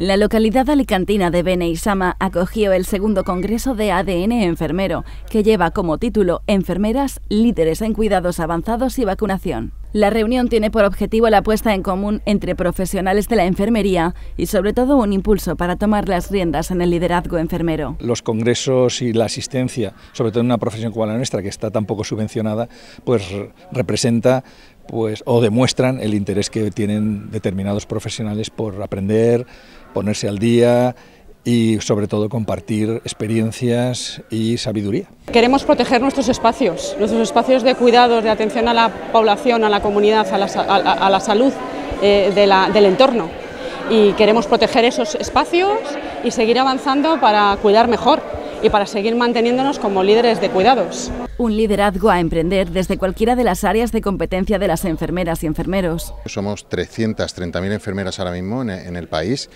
La localidad alicantina de Beneisama acogió el segundo Congreso de ADN Enfermero, que lleva como título Enfermeras, líderes en cuidados avanzados y vacunación. La reunión tiene por objetivo la puesta en común entre profesionales de la enfermería y sobre todo un impulso para tomar las riendas en el liderazgo enfermero. Los congresos y la asistencia, sobre todo en una profesión como la nuestra que está tan poco subvencionada, pues representa pues, o demuestran el interés que tienen determinados profesionales por aprender, ponerse al día y sobre todo compartir experiencias y sabiduría. Queremos proteger nuestros espacios, nuestros espacios de cuidados, de atención a la población, a la comunidad, a la, salud eh, del entorno y queremos proteger esos espacios y seguir avanzando para cuidar mejor y para seguir manteniéndonos como líderes de cuidados. Un liderazgo a emprender desde cualquiera de las áreas de competencia de las enfermeras y enfermeros. Somos 330.000 enfermeras ahora mismo en el país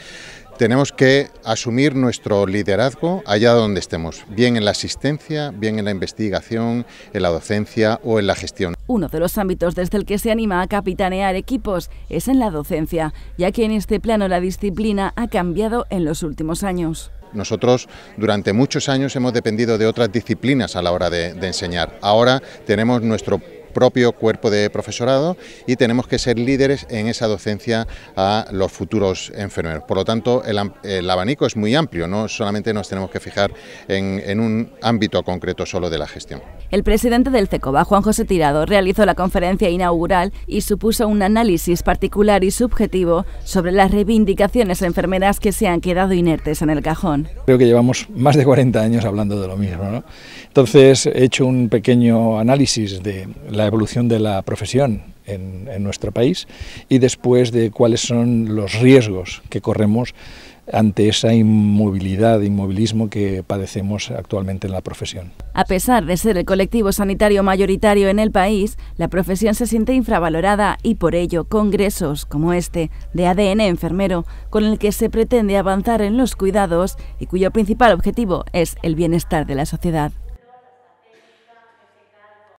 tenemos que asumir nuestro liderazgo allá donde estemos, bien en la asistencia, bien en la investigación, en la docencia o en la gestión. Uno de los ámbitos desde el que se anima a capitanear equipos es en la docencia, ya que en este plano la disciplina ha cambiado en los últimos años. Nosotros durante muchos años hemos dependido de otras disciplinas a la hora de, enseñar. Ahora tenemos nuestro propio cuerpo de profesorado y tenemos que ser líderes en esa docencia a los futuros enfermeros. Por lo tanto, el, abanico es muy amplio, no solamente nos tenemos que fijar en, un ámbito concreto solo de la gestión. El presidente del CECOBA, Juan José Tirado, realizó la conferencia inaugural y supuso un análisis particular y subjetivo sobre las reivindicaciones enfermeras que se han quedado inertes en el cajón. Creo que llevamos más de 40 años hablando de lo mismo. Entonces, he hecho un pequeño análisis de la la evolución de la profesión en, en nuestro país y después de cuáles son los riesgos que corremos ante esa inmovilidad, inmovilismo que padecemos actualmente en la profesión. A pesar de ser el colectivo sanitario mayoritario en el país, la profesión se siente infravalorada y por ello congresos como este de ADN enfermero, con el que se pretende avanzar en los cuidados y cuyo principal objetivo es el bienestar de la sociedad.